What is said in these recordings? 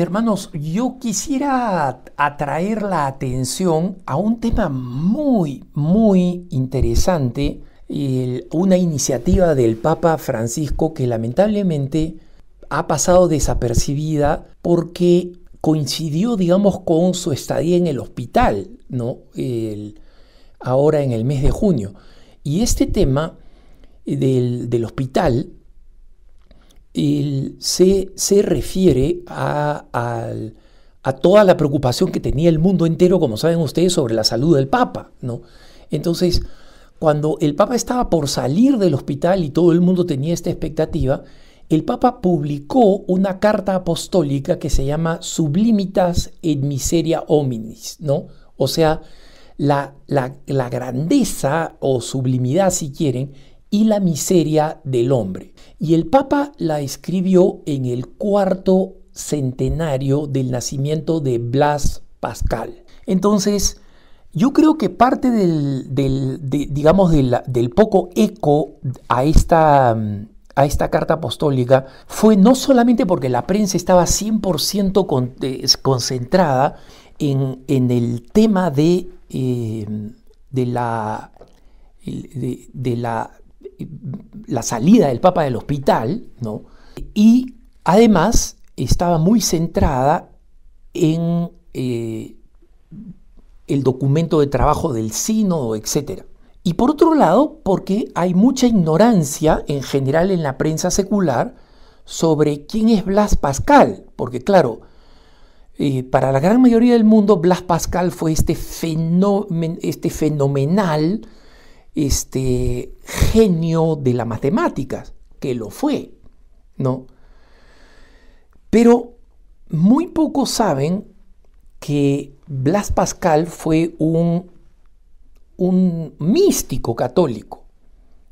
hermanos, yo quisiera atraer la atención a un tema muy, muy interesante, una iniciativa del Papa Francisco que lamentablemente ha pasado desapercibida porque coincidió, digamos, con su estadía en el hospital, ¿no? ahora en el mes de junio. Y este tema del, del hospital se, refiere a, toda la preocupación que tenía el mundo entero, como saben ustedes, sobre la salud del Papa, ¿no? Entonces, cuando el Papa estaba por salir del hospital y todo el mundo tenía esta expectativa, el Papa publicó una carta apostólica que se llama Sublimitas et Miseria omnis ¿no? O sea, la, la grandeza o sublimidad, si quieren, y la miseria del hombre. Y el Papa la escribió en el cuarto centenario del nacimiento de Blas Pascal. Entonces, yo creo que parte del, poco eco a esta, a esta carta apostólica fue no solamente porque la prensa estaba 100% eh, concentrada en, el tema de, eh, de la de, la la salida del Papa del hospital, ¿no? Y además estaba muy centrada en eh, el documento de trabajo del sínodo, etc. Y por otro lado, porque hay mucha ignorancia en general en la prensa secular sobre quién es Blas Pascal, porque claro, eh, para la gran mayoría del mundo Blas Pascal fue este, este fenomenal este, genio de las matemáticas, que lo fue, ¿no? Pero muy pocos saben que Blas Pascal fue un, un místico católico,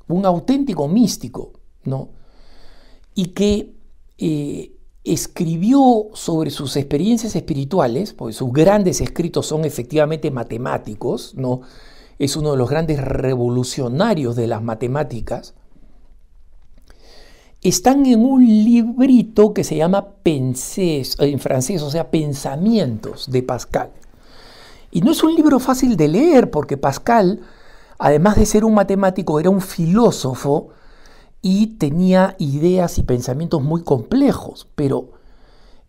un auténtico místico, ¿no? Y que eh, escribió sobre sus experiencias espirituales, porque sus grandes escritos son efectivamente matemáticos, ¿no? es uno de los grandes revolucionarios de las matemáticas, están en un librito que se llama Pensés, en francés, o sea, Pensamientos de Pascal. Y no es un libro fácil de leer porque Pascal, además de ser un matemático, era un filósofo y tenía ideas y pensamientos muy complejos, pero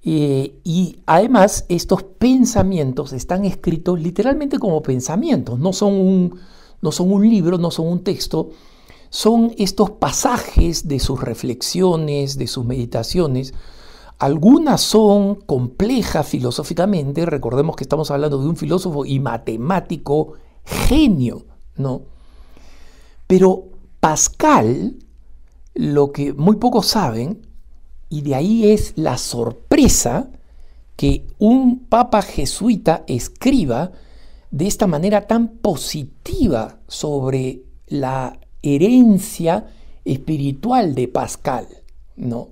eh, y además estos pensamientos están escritos literalmente como pensamientos, no son, un, no son un libro, no son un texto, son estos pasajes de sus reflexiones, de sus meditaciones. Algunas son complejas filosóficamente, recordemos que estamos hablando de un filósofo y matemático genio, ¿no? Pero Pascal, lo que muy pocos saben, y de ahí es la sorpresa que un papa jesuita escriba de esta manera tan positiva sobre la herencia espiritual de Pascal, ¿no?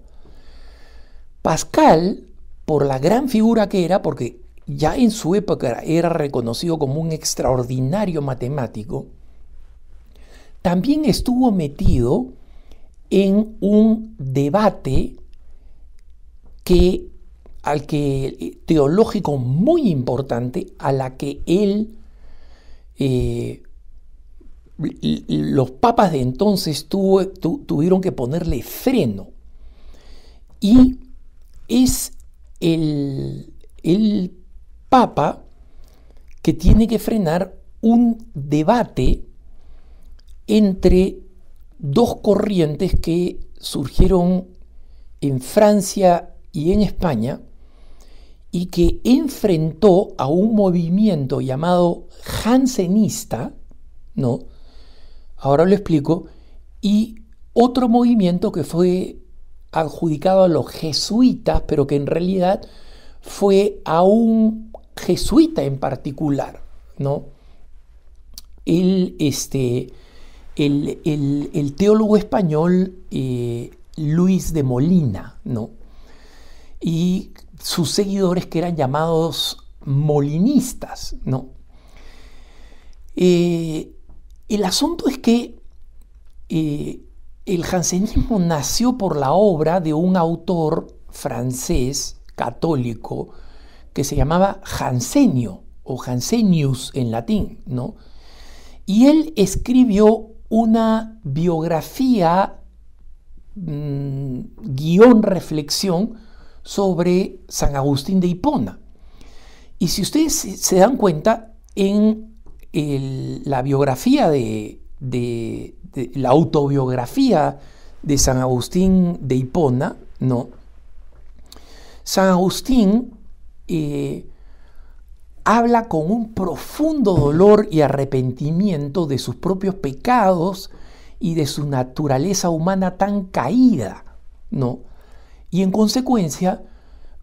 Pascal, por la gran figura que era, porque ya en su época era reconocido como un extraordinario matemático, también estuvo metido en un debate que, al que teológico muy importante a la que él, eh, los papas de entonces tuvieron que ponerle freno. Y es el, el papa que tiene que frenar un debate entre dos corrientes que surgieron en Francia y en España y que enfrentó a un movimiento llamado jansenista, ¿no? Ahora lo explico, y otro movimiento que fue adjudicado a los jesuitas, pero que en realidad fue a un jesuita en particular, ¿no? El, este, el, teólogo español eh, Luis de Molina, ¿no? y sus seguidores que eran llamados molinistas, ¿no? Eh, el asunto es que eh, el jansenismo nació por la obra de un autor francés católico que se llamaba Jansenio o Jansenius en latín, ¿no? Y él escribió una biografía mm, guión reflexión sobre San Agustín de Hipona. Y si ustedes se dan cuenta, en la biografía de, la autobiografía de San Agustín de Hipona, no. San Agustín eh, habla con un profundo dolor y arrepentimiento de sus propios pecados y de su naturaleza humana tan caída, ¿no? Y en consecuencia,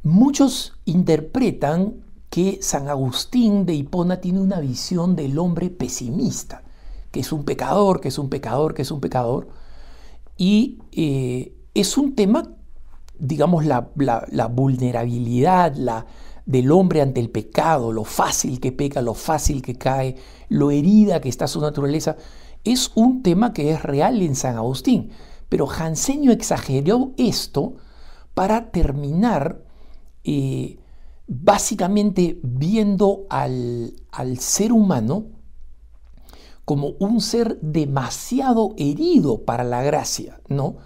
muchos interpretan que San Agustín de Hipona tiene una visión del hombre pesimista, que es un pecador, que es un pecador, que es un pecador. Y eh, es un tema, digamos, la, vulnerabilidad del hombre ante el pecado, lo fácil que peca, lo fácil que cae, lo herida que está su naturaleza, es un tema que es real en San Agustín. Pero jansenio exageró esto para terminar eh, básicamente viendo al, ser humano como un ser demasiado herido para la gracia, ¿no?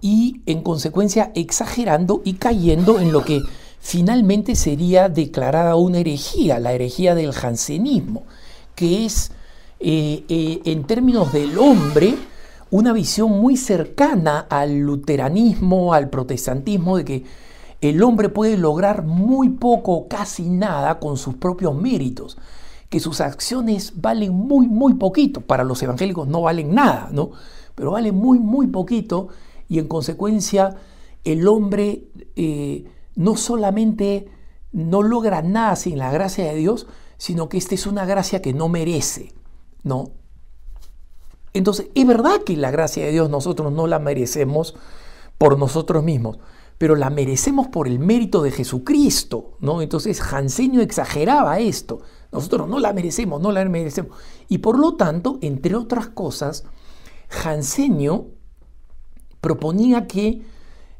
Y en consecuencia exagerando y cayendo en lo que finalmente sería declarada una herejía, la herejía del jansenismo, que es eh, eh, en términos del hombre, una visión muy cercana al luteranismo, al protestantismo, de que el hombre puede lograr muy poco, casi nada, con sus propios méritos, que sus acciones valen muy, muy poquito. Para los evangélicos no valen nada, ¿no? Pero valen muy, muy poquito y en consecuencia el hombre eh, no solamente no logra nada sin la gracia de Dios, sino que esta es una gracia que no merece, ¿no? Entonces, es verdad que la gracia de Dios nosotros no la merecemos por nosotros mismos, pero la merecemos por el mérito de Jesucristo, ¿no? Entonces, Janseño exageraba esto. Nosotros no la merecemos, no la merecemos. Y por lo tanto, entre otras cosas, Janseño proponía que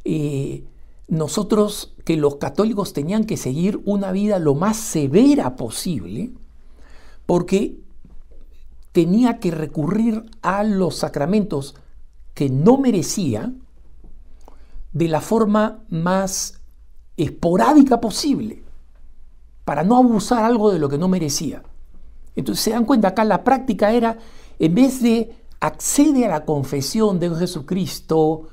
eh, nosotros, que los católicos tenían que seguir una vida lo más severa posible, porque tenía que recurrir a los sacramentos que no merecía de la forma más esporádica posible, para no abusar algo de lo que no merecía. Entonces se dan cuenta, acá la práctica era, en vez de accede a la confesión de un Jesucristo,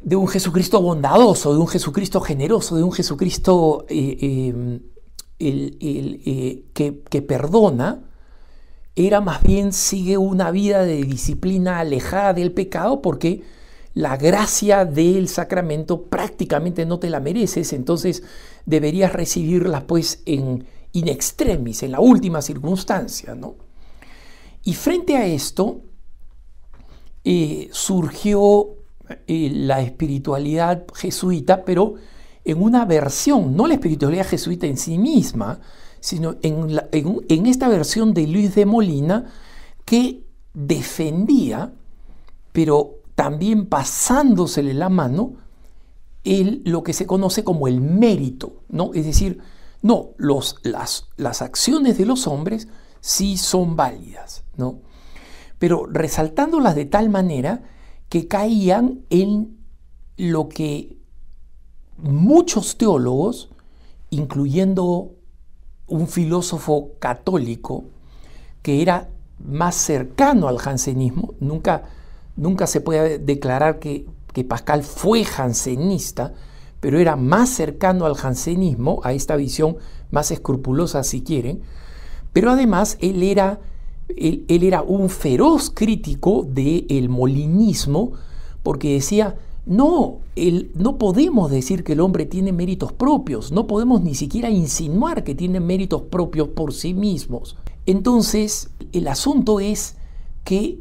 de un Jesucristo bondadoso, de un Jesucristo generoso, de un Jesucristo eh, eh, eh, que, que perdona, era más bien sigue una vida de disciplina alejada del pecado porque la gracia del sacramento prácticamente no te la mereces, entonces deberías recibirla pues en in extremis, en la última circunstancia, ¿no? Y frente a esto eh, surgió eh, la espiritualidad jesuita, pero en una versión, no la espiritualidad jesuita en sí misma, sino en, esta versión de Luis de Molina que defendía, pero también pasándosele la mano, lo que se conoce como el mérito, ¿no? Es decir, no, las, las acciones de los hombres sí son válidas, ¿no? Pero resaltándolas de tal manera que caían en lo que muchos teólogos, incluyendo un filósofo católico que era más cercano al jansenismo. Nunca, nunca se puede declarar que, Pascal fue jansenista, pero era más cercano al jansenismo, a esta visión más escrupulosa si quieren. Pero además él era, él, era un feroz crítico del molinismo, porque decía, no, no podemos decir que el hombre tiene méritos propios, no podemos ni siquiera insinuar que tiene méritos propios por sí mismos. Entonces, el asunto es que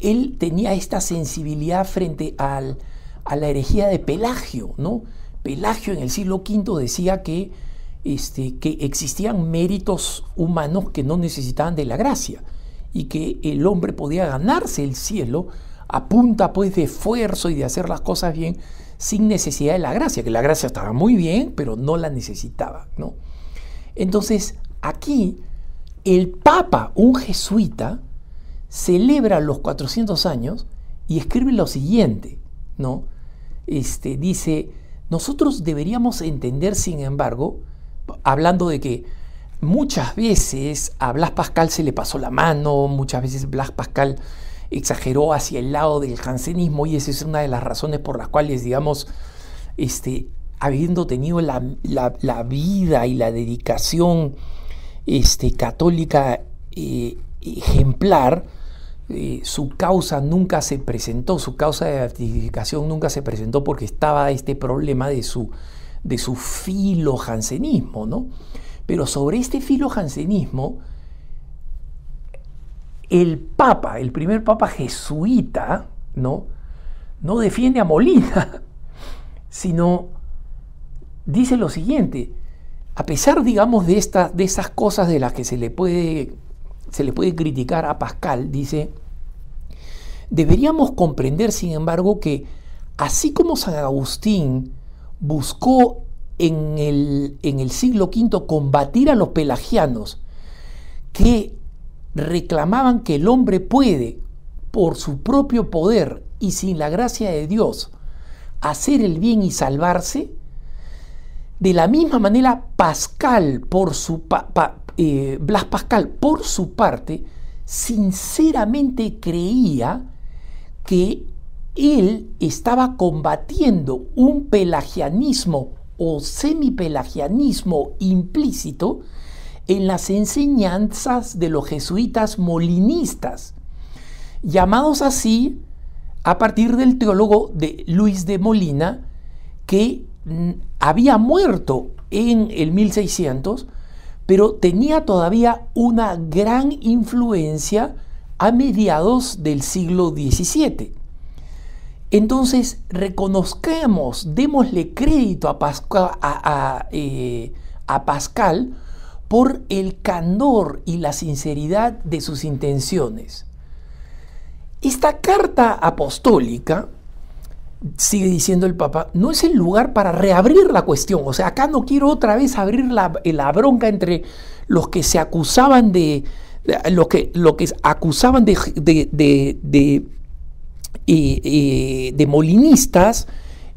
él tenía esta sensibilidad frente al, a la herejía de Pelagio, ¿no? Pelagio en el siglo V decía que, este, que existían méritos humanos que no necesitaban de la gracia y que el hombre podía ganarse el cielo apunta punta pues de esfuerzo y de hacer las cosas bien sin necesidad de la gracia, que la gracia estaba muy bien, pero no la necesitaba, ¿no? Entonces, aquí el Papa, un jesuita, celebra los 400 años y escribe lo siguiente, ¿no? Este, dice, nosotros deberíamos entender, sin embargo, hablando de que muchas veces a Blas Pascal se le pasó la mano, muchas veces Blas Pascal exageró hacia el lado del jansenismo y esa es una de las razones por las cuales, digamos, este, habiendo tenido la, vida y la dedicación este, católica eh, ejemplar, eh, su causa nunca se presentó, su causa de beatificación nunca se presentó porque estaba este problema de su, de su filo jansenismo, ¿no? Pero sobre este filo jansenismo, el papa, el primer papa jesuita, ¿no? No defiende a Molina, sino dice lo siguiente, a pesar, digamos, de, estas de esas cosas de las que se le, puede, se le puede criticar a Pascal, dice, deberíamos comprender, sin embargo, que así como San Agustín buscó en el, en el siglo V combatir a los pelagianos, que reclamaban que el hombre puede, por su propio poder y sin la gracia de Dios, hacer el bien y salvarse, de la misma manera Pascal, por eh, Blas Pascal, por su parte, sinceramente creía que él estaba combatiendo un pelagianismo o semipelagianismo implícito en las enseñanzas de los jesuitas molinistas, llamados así a partir del teólogo de Luis de Molina, que había muerto en el 1600, pero tenía todavía una gran influencia a mediados del siglo XVII. Entonces, reconozcamos, démosle crédito a, Pascal, eh, a Pascal por el candor y la sinceridad de sus intenciones. Esta carta apostólica, sigue diciendo el Papa, no es el lugar para reabrir la cuestión. O sea, acá no quiero otra vez abrir la, bronca entre los que se acusaban de. los que, lo que acusaban de, eh, eh, de molinistas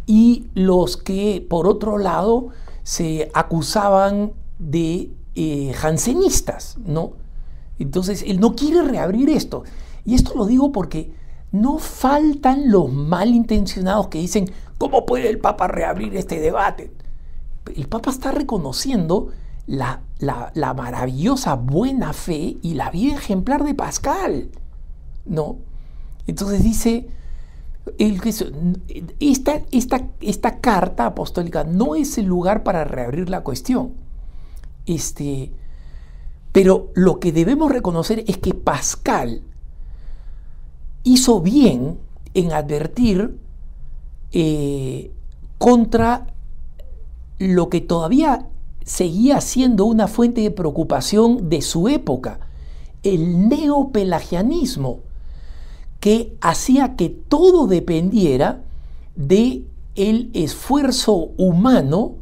y los que, por otro lado, se acusaban de eh, jansenistas, ¿no? Entonces, él no quiere reabrir esto. Y esto lo digo porque no faltan los malintencionados que dicen, ¿cómo puede el Papa reabrir este debate? El Papa está reconociendo la, maravillosa buena fe y la vida ejemplar de Pascal, ¿no? Entonces dice, esta, esta carta apostólica no es el lugar para reabrir la cuestión este, pero lo que debemos reconocer es que Pascal hizo bien en advertir eh, contra lo que todavía seguía siendo una fuente de preocupación de su época, el neopelagianismo, que hacía que todo dependiera de el esfuerzo humano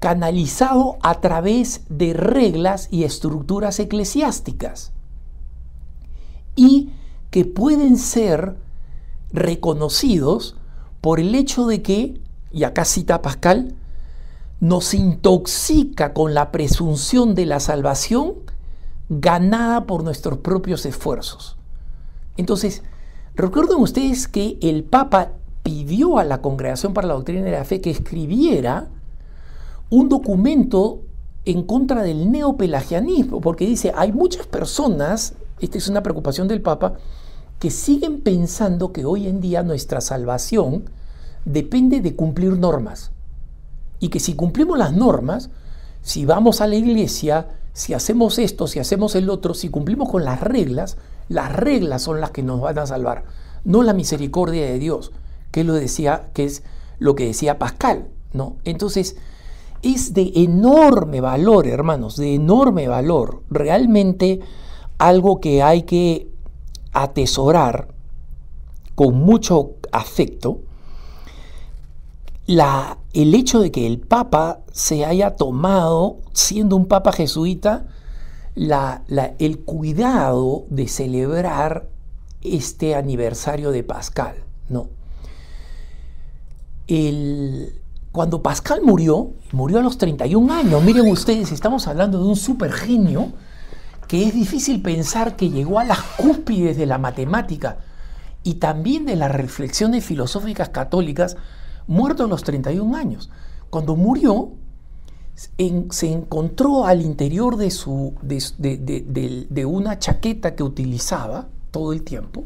canalizado a través de reglas y estructuras eclesiásticas y que pueden ser reconocidos por el hecho de que, y acá cita Pascal, nos intoxica con la presunción de la salvación ganada por nuestros propios esfuerzos. Entonces, recuerden ustedes que el Papa pidió a la Congregación para la Doctrina de la Fe que escribiera un documento en contra del neopelagianismo, porque dice, hay muchas personas, esta es una preocupación del Papa, que siguen pensando que hoy en día nuestra salvación depende de cumplir normas. Y que si cumplimos las normas, si vamos a la iglesia, si hacemos esto, si hacemos el otro, si cumplimos con las reglas, las reglas son las que nos van a salvar, no la misericordia de Dios, que, lo decía, que es lo que decía Pascal. ¿no? Entonces, es de enorme valor, hermanos, de enorme valor. Realmente algo que hay que atesorar con mucho afecto. La, el hecho de que el Papa se haya tomado, siendo un Papa jesuita, la, la, el cuidado de celebrar este aniversario de Pascal. ¿no? El, cuando Pascal murió, murió a los 31 años. Miren ustedes, estamos hablando de un supergenio genio que es difícil pensar que llegó a las cúspides de la matemática y también de las reflexiones filosóficas católicas muerto a los 31 años. Cuando murió, se encontró al interior de, su, de, una chaqueta que utilizaba todo el tiempo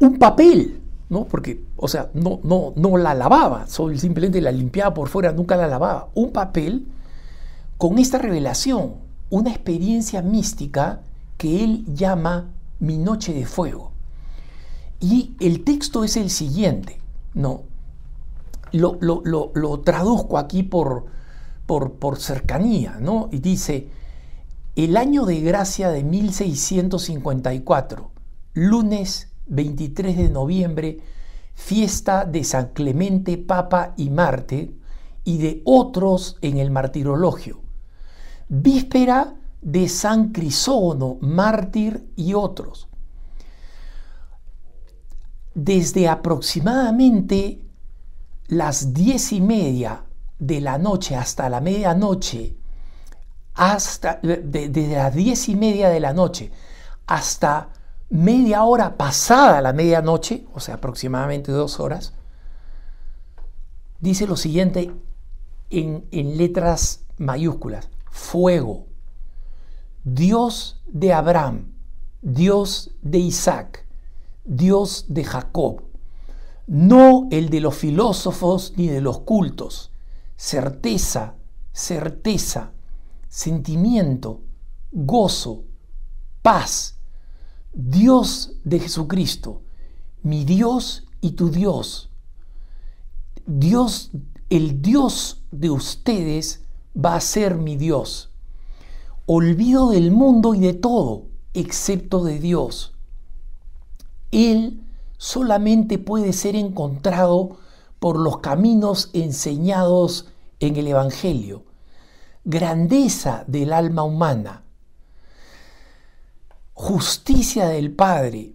un papel ¿no? Porque, o sea, no, no, no la lavaba, simplemente la limpiaba por fuera, nunca la lavaba. Un papel con esta revelación, una experiencia mística que él llama mi noche de fuego. Y el texto es el siguiente, ¿no? Lo, traduzco aquí por, por, por cercanía, ¿no? Y dice, el año de gracia de 1654, lunes 23 de noviembre, fiesta de San Clemente, Papa y Marte, y de otros en el martirologio. Víspera de San Crisógono, mártir y otros. Desde aproximadamente las diez y media de la noche hasta la medianoche, hasta, desde las diez y media de la noche hasta media hora pasada la medianoche, o sea, aproximadamente dos horas, dice lo siguiente en, en letras mayúsculas, fuego, Dios de Abraham, Dios de Isaac, Dios de Jacob, no el de los filósofos ni de los cultos, certeza, certeza, sentimiento, gozo, paz, Dios de Jesucristo, mi Dios y tu Dios. Dios, el Dios de ustedes va a ser mi Dios. Olvido del mundo y de todo, excepto de Dios. Él solamente puede ser encontrado por los caminos enseñados en el Evangelio. Grandeza del alma humana justicia del Padre.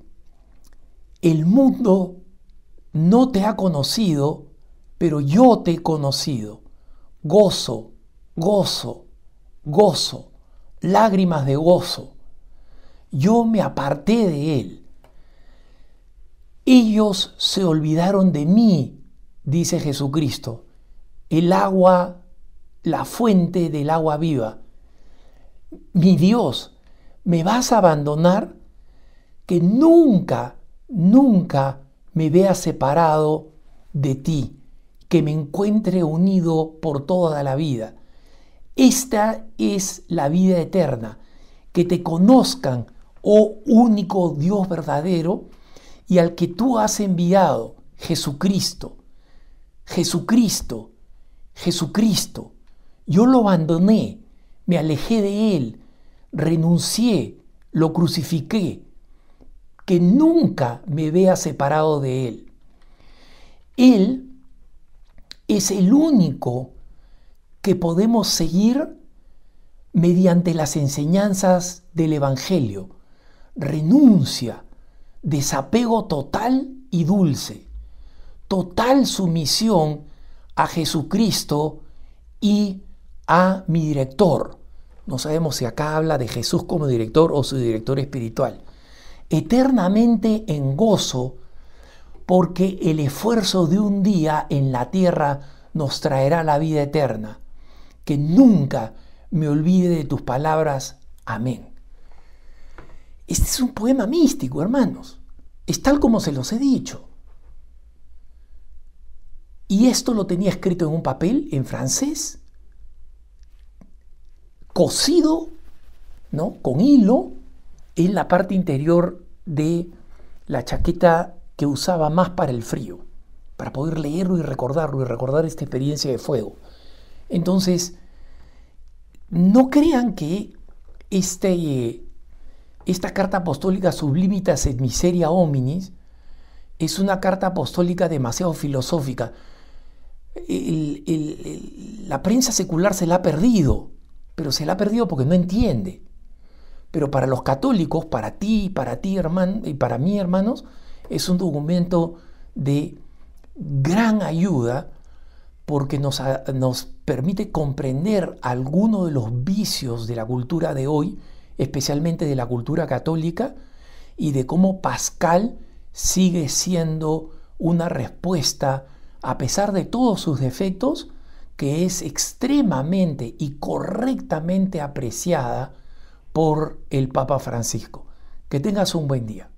El mundo no te ha conocido, pero yo te he conocido. Gozo, gozo, gozo, lágrimas de gozo. Yo me aparté de él. Ellos se olvidaron de mí, dice Jesucristo. El agua, la fuente del agua viva. Mi Dios me vas a abandonar, que nunca, nunca me vea separado de ti, que me encuentre unido por toda la vida. Esta es la vida eterna, que te conozcan, oh único Dios verdadero, y al que tú has enviado, Jesucristo, Jesucristo, Jesucristo. Yo lo abandoné, me alejé de él, renuncié, lo crucifiqué, que nunca me vea separado de Él. Él es el único que podemos seguir mediante las enseñanzas del Evangelio. Renuncia, desapego total y dulce, total sumisión a Jesucristo y a mi director. No sabemos si acá habla de Jesús como director o su director espiritual. Eternamente en gozo, porque el esfuerzo de un día en la tierra nos traerá la vida eterna. Que nunca me olvide de tus palabras. Amén. Este es un poema místico, hermanos. Es tal como se los he dicho. Y esto lo tenía escrito en un papel en francés cosido ¿no? con hilo en la parte interior de la chaqueta que usaba más para el frío, para poder leerlo y recordarlo y recordar esta experiencia de fuego. Entonces, no crean que este, eh, esta carta apostólica sublimitas et miseria hominis es una carta apostólica demasiado filosófica. la prensa secular se la ha perdido pero se la ha perdido porque no entiende. Pero para los católicos, para ti, para ti, hermano, y para mí, hermanos, es un documento de gran ayuda porque nos, nos permite comprender algunos de los vicios de la cultura de hoy, especialmente de la cultura católica, y de cómo Pascal sigue siendo una respuesta, a pesar de todos sus defectos, que es extremadamente y correctamente apreciada por el Papa Francisco. Que tengas un buen día.